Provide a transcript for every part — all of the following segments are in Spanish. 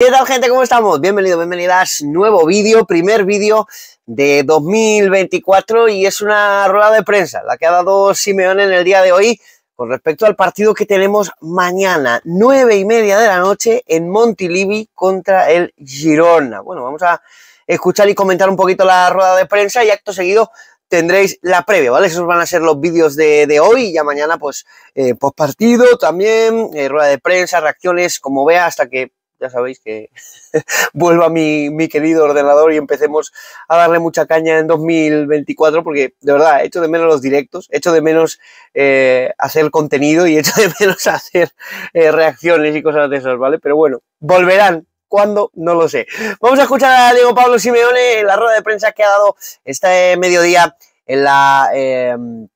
¿Qué tal gente? ¿Cómo estamos? Bienvenidos, bienvenidas. Nuevo vídeo, primer vídeo de 2024 y es una rueda de prensa la que ha dado Simeón en el día de hoy con respecto al partido que tenemos mañana, nueve y media de la noche en Montilivi contra el Girona. Bueno, vamos a escuchar y comentar un poquito la rueda de prensa y acto seguido tendréis la previa, ¿vale? Esos van a ser los vídeos de, hoy y ya mañana pues eh, post partido también, eh, rueda de prensa, reacciones, como vea, hasta que ya sabéis que vuelva mi, mi querido ordenador y empecemos a darle mucha caña en 2024, porque de verdad, echo de menos los directos, echo de menos eh, hacer contenido y echo de menos hacer eh, reacciones y cosas de esas, ¿vale? Pero bueno, volverán. ¿Cuándo? No lo sé. Vamos a escuchar a Diego Pablo Simeone en la rueda de prensa que ha dado este mediodía en la... Em,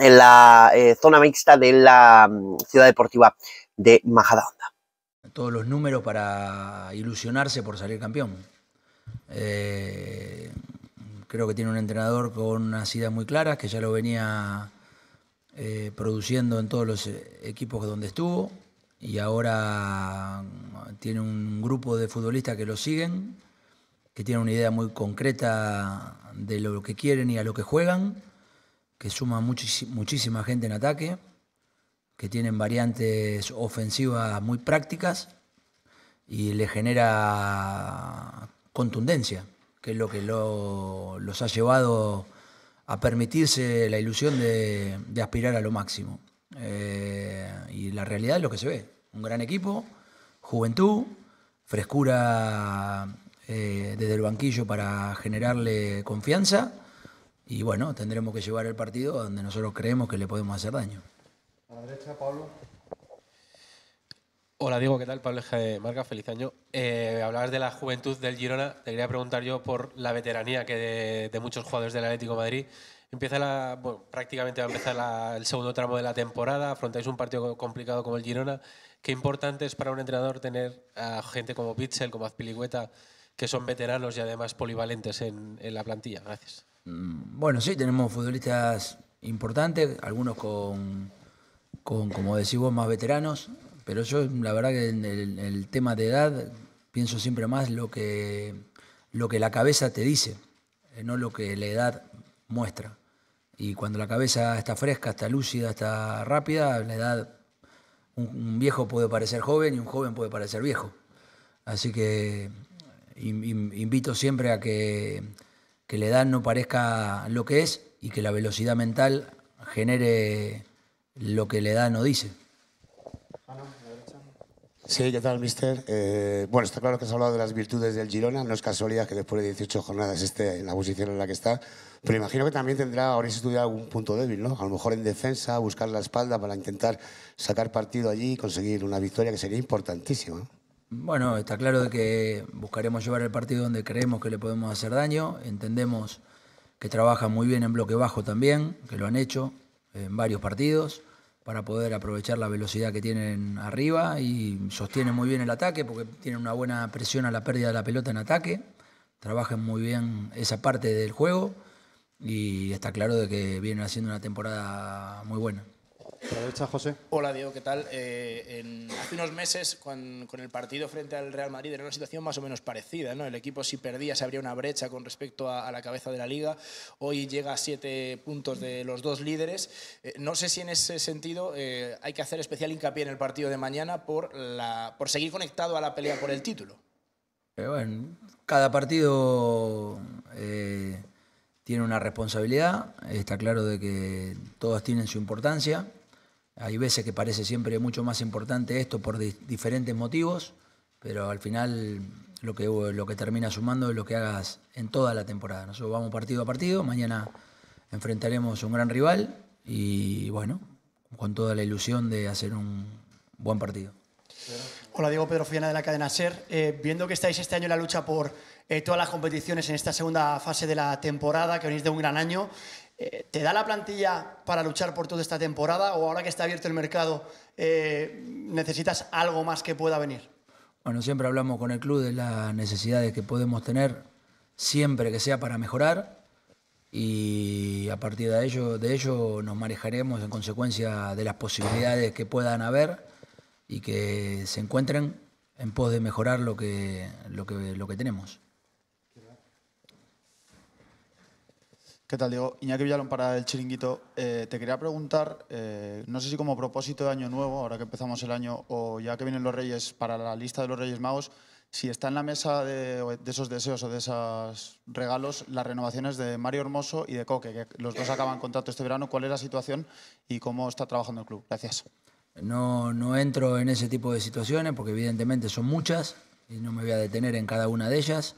en la eh, zona mixta de la mm, ciudad deportiva de Majadahonda todos los números para ilusionarse por salir campeón. Eh, creo que tiene un entrenador con unas ideas muy claras, que ya lo venía eh, produciendo en todos los eh, equipos donde estuvo, y ahora mm, tiene un grupo de futbolistas que lo siguen, que tienen una idea muy concreta de lo que quieren y a lo que juegan, que suma muchísima gente en ataque que tienen variantes ofensivas muy prácticas y le genera contundencia, que es lo que los ha llevado a permitirse la ilusión de, aspirar a lo máximo. Eh, y la realidad es lo que se ve. Un gran equipo, juventud, frescura eh, desde el banquillo para generarle confianza y bueno, tendremos que llevar el partido donde nosotros creemos que le podemos hacer daño. A la derecha, Pablo. Hola Diego, ¿qué tal? Pablo de Marca, feliz año. Eh, hablabas de la juventud del Girona. Te quería preguntar yo por la veteranía que de, muchos jugadores del Atlético Madrid. Empieza la, prácticamente va a empezar el segundo tramo de la temporada. Afrontáis un partido complicado como el Girona. Qué importante es para un entrenador tener a gente como Pitzel, como Azpilicueta, que son veteranos y además polivalentes en la plantilla. Gracias. Mm, bueno, sí, tenemos futbolistas importantes, algunos con como decís vos, más veteranos, pero yo la verdad que en el, tema de edad pienso siempre más lo que, lo que la cabeza te dice, eh, no lo que la edad muestra. Y cuando la cabeza está fresca, está lúcida, está rápida, la edad, un, viejo puede parecer joven y un joven puede parecer viejo. Así que invito siempre a que, que la edad no parezca lo que es y que la velocidad mental genere lo que le da no dice. Sí, ¿qué tal, mister? Eh, bueno, está claro que has hablado de las virtudes del Girona. No es casualidad que después de 18 jornadas esté en la posición en la que está. Pero imagino que también tendrá, ahora estudia, algún punto débil, ¿no? A lo mejor en defensa, buscar la espalda para intentar sacar partido allí y conseguir una victoria que sería importantísima. Bueno, está claro de que buscaremos llevar el partido donde creemos que le podemos hacer daño. Entendemos que trabaja muy bien en bloque bajo también, que lo han hecho, en varios partidos para poder aprovechar la velocidad que tienen arriba y sostienen muy bien el ataque porque tienen una buena presión a la pérdida de la pelota en ataque, trabajan muy bien esa parte del juego y está claro de que vienen haciendo una temporada muy buena. José. Hola, Diego, ¿qué tal? Eh, hace unos meses, con, el partido frente al Real Madrid, era una situación más o menos parecida. ¿no? El equipo, si perdía, se abría una brecha con respecto a, la cabeza de la liga. Hoy llega a siete puntos de los dos líderes. Eh, no sé si en ese sentido eh, hay que hacer especial hincapié en el partido de mañana por, la, por seguir conectado a la pelea por el título. cada partido tiene una responsabilidad. Está claro de que todos tienen su importancia. Hay veces que parece siempre mucho más importante esto por diferentes motivos, pero al final lo que, lo que termina sumando es lo que hagas en toda la temporada. Nosotros vamos partido a partido, mañana enfrentaremos un gran rival y bueno, con toda la ilusión de hacer un buen partido. Hola, Diego Pedro Fiana de la cadena SER. Eh, viendo que estáis este año en la lucha por eh, todas las competiciones en esta segunda fase de la temporada, que venís de un gran año, eh, ¿te da la plantilla para luchar por toda esta temporada o ahora que está abierto el mercado eh, necesitas algo más que pueda venir? Bueno, siempre hablamos con el club de las necesidades que podemos tener, siempre que sea para mejorar y a partir de ello, de ello nos manejaremos en consecuencia de las posibilidades que puedan haber y que se encuentren en pos de mejorar lo que, lo que tenemos. ¿Qué tal, Diego? Iñaki Villalón para el Chiringuito. Eh, te quería preguntar, eh, no sé si como propósito de Año Nuevo, ahora que empezamos el año, o ya que vienen los Reyes, para la lista de los Reyes Magos, si está en la mesa de, esos deseos o de esos regalos las renovaciones de Mario Hermoso y de Coque, que los dos acaban contrato este verano, ¿cuál es la situación y cómo está trabajando el club? Gracias. No, no entro en ese tipo de situaciones porque evidentemente son muchas y no me voy a detener en cada una de ellas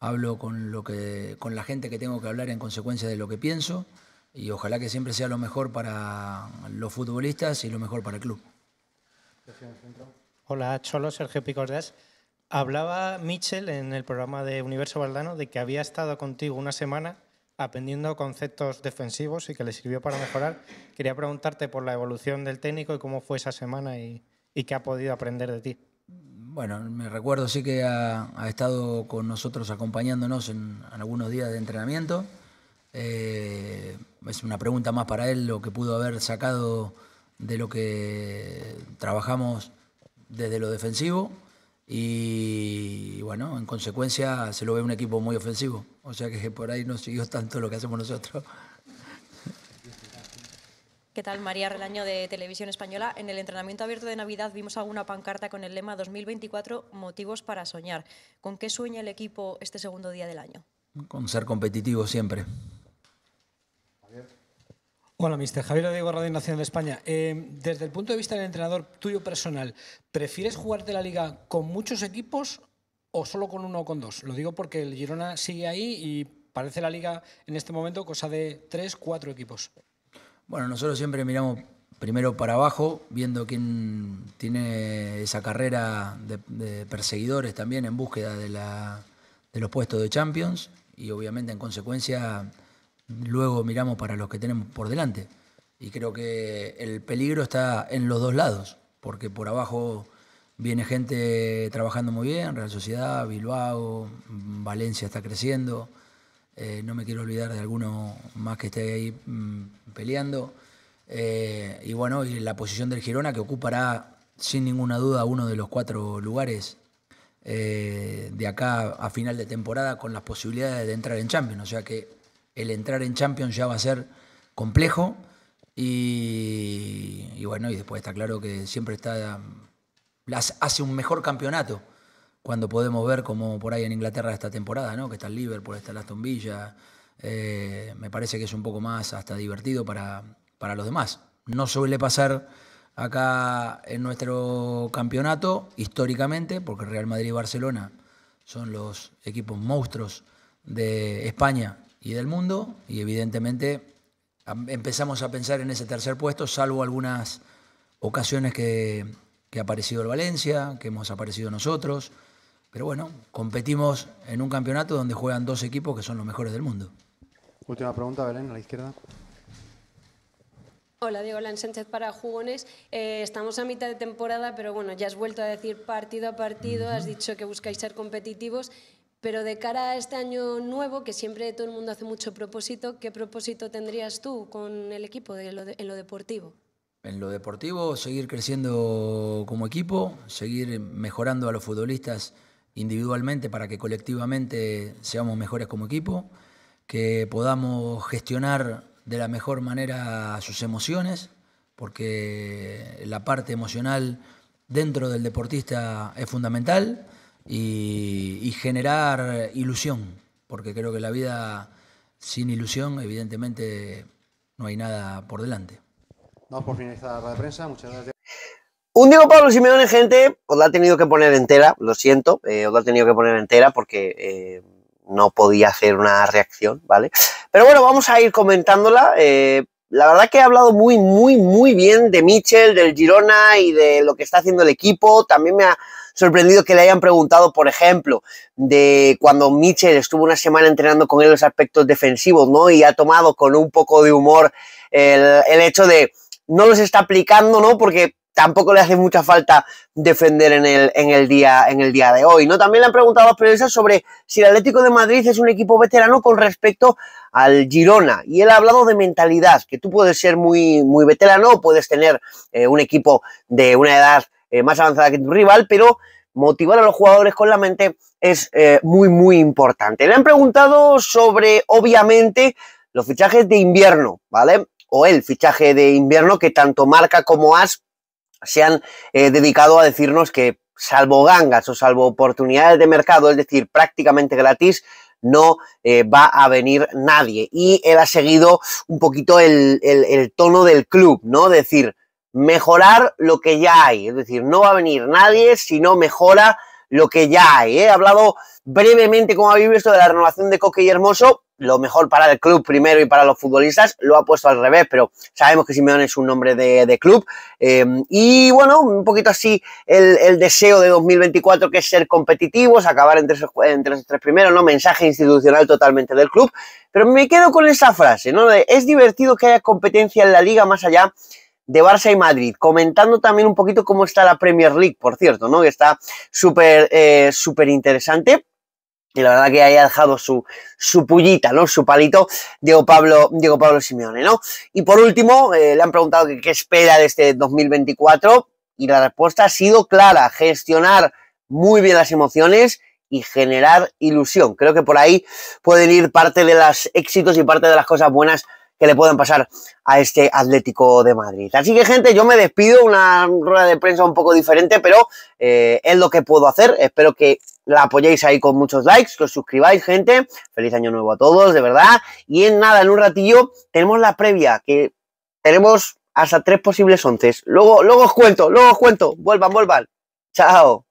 hablo con, lo que, con la gente que tengo que hablar en consecuencia de lo que pienso y ojalá que siempre sea lo mejor para los futbolistas y lo mejor para el club. Hola, Cholo, Sergio Picordas. Hablaba Michel en el programa de Universo Valdano de que había estado contigo una semana aprendiendo conceptos defensivos y que le sirvió para mejorar. Quería preguntarte por la evolución del técnico y cómo fue esa semana y, y qué ha podido aprender de ti bueno, me recuerdo sí que ha, estado con nosotros acompañándonos en, algunos días de entrenamiento. Eh, es una pregunta más para él lo que pudo haber sacado de lo que trabajamos desde lo defensivo y bueno, en consecuencia se lo ve un equipo muy ofensivo, o sea que por ahí no siguió tanto lo que hacemos nosotros. ¿Qué tal, María Relaño, de Televisión Española? En el entrenamiento abierto de Navidad vimos alguna pancarta con el lema 2024, motivos para soñar. ¿Con qué sueña el equipo este segundo día del año? Con ser competitivo siempre. Hola, mister. Javier Diego, Radio Nacional de España. Eh, desde el punto de vista del entrenador tuyo personal, ¿prefieres jugarte la liga con muchos equipos o solo con uno o con dos? Lo digo porque el Girona sigue ahí y parece la liga en este momento cosa de tres, cuatro equipos. Bueno, nosotros siempre miramos primero para abajo, viendo quién tiene esa carrera de, perseguidores también en búsqueda de, de los puestos de Champions y obviamente en consecuencia luego miramos para los que tenemos por delante. Y creo que el peligro está en los dos lados, porque por abajo viene gente trabajando muy bien, Real Sociedad, Bilbao, Valencia está creciendo, eh, no me quiero olvidar de alguno más que esté ahí mm, peleando. Eh, y bueno, y la posición del Girona que ocupará sin ninguna duda uno de los cuatro lugares eh, de acá a final de temporada con las posibilidades de entrar en Champions. O sea que el entrar en Champions ya va a ser complejo. Y, bueno, y después está claro que siempre está. Mm, hace un mejor campeonato cuando podemos ver como por ahí en Inglaterra esta temporada, ¿no? que está el Liverpool, está el Aston Villa, eh, me parece que es un poco más hasta divertido para, los demás. No suele pasar acá en nuestro campeonato históricamente, porque Real Madrid y Barcelona son los equipos monstruos de España y del mundo, y evidentemente empezamos a pensar en ese tercer puesto, salvo algunas ocasiones que, que ha aparecido el Valencia, que hemos aparecido nosotros. Pero bueno, competimos en un campeonato donde juegan dos equipos que son los mejores del mundo. Última pregunta, Belén, a la izquierda. Hola, Diego Lan Sánchez para Jugones. Eh, estamos a mitad de temporada, pero bueno, ya has vuelto a decir partido a partido, has dicho que buscáis ser competitivos, pero de cara a este año nuevo, que siempre todo el mundo hace mucho propósito, ¿qué propósito tendrías tú con el equipo de en lo deportivo? En lo deportivo, seguir creciendo como equipo, seguir mejorando a los futbolistas individualmente para que colectivamente seamos mejores como equipo, que podamos gestionar de la mejor manera sus emociones, porque la parte emocional dentro del deportista es fundamental y, generar ilusión, porque creo que la vida sin ilusión evidentemente no hay nada por delante. Vamos por finalizar la de prensa, muchas gracias. Un Diego Pablo Simeone, gente, os la ha tenido que poner entera, lo siento, eh, os la ha tenido que poner entera porque eh, no podía hacer una reacción, ¿vale? Pero bueno, vamos a ir comentándola. Eh, la verdad que he hablado muy, muy, muy bien de Mitchell, del Girona y de lo que está haciendo el equipo. También me ha sorprendido que le hayan preguntado, por ejemplo, de cuando Mitchell estuvo una semana entrenando con él los aspectos defensivos, ¿no? Y ha tomado con un poco de humor el, el hecho de no los está aplicando, ¿no? Porque tampoco le hace mucha falta defender en el, en el, día, en el día de hoy. ¿no? También le han preguntado a sobre si el Atlético de Madrid es un equipo veterano con respecto al Girona. Y él ha hablado de mentalidad, que tú puedes ser muy, muy veterano, puedes tener eh, un equipo de una edad eh, más avanzada que tu rival, pero motivar a los jugadores con la mente es eh, muy, muy importante. Le han preguntado sobre, obviamente, los fichajes de invierno, ¿vale? O el fichaje de invierno que tanto Marca como As se han eh, dedicado a decirnos que salvo gangas o salvo oportunidades de mercado, es decir, prácticamente gratis, no eh, va a venir nadie. Y él ha seguido un poquito el, el, tono del club, ¿no? Es decir, mejorar lo que ya hay. Es decir, no va a venir nadie si no mejora lo que ya hay. He ¿eh? hablado brevemente como habéis visto, de la renovación de Coque y Hermoso, lo mejor para el club primero y para los futbolistas, lo ha puesto al revés, pero sabemos que Simeone es un nombre de, club. Eh, y bueno, un poquito así el, deseo de 2024 que es ser competitivos, acabar entre, los tres primeros, ¿no? Mensaje institucional totalmente del club. Pero me quedo con esa frase, ¿no? es divertido que haya competencia en la liga más allá de Barça y Madrid, comentando también un poquito cómo está la Premier League, por cierto, ¿no? Que está súper, eh, súper interesante y la verdad que haya dejado su, su pullita, ¿no? Su palito, Diego Pablo, Diego Pablo Simeone, ¿no? Y por último, eh, le han preguntado qué espera de este 2024 y la respuesta ha sido clara, gestionar muy bien las emociones y generar ilusión. Creo que por ahí pueden ir parte de los éxitos y parte de las cosas buenas que le pueden pasar a este Atlético de Madrid. Así que gente, yo me despido, una rueda de prensa un poco diferente, pero eh, es lo que puedo hacer. Espero que la apoyéis ahí con muchos likes, que os suscribáis, gente. Feliz año nuevo a todos, de verdad. Y en nada, en un ratillo, tenemos la previa, que tenemos hasta tres posibles once. Luego, luego os cuento, luego os cuento. Vuelvan, vuelvan. Chao.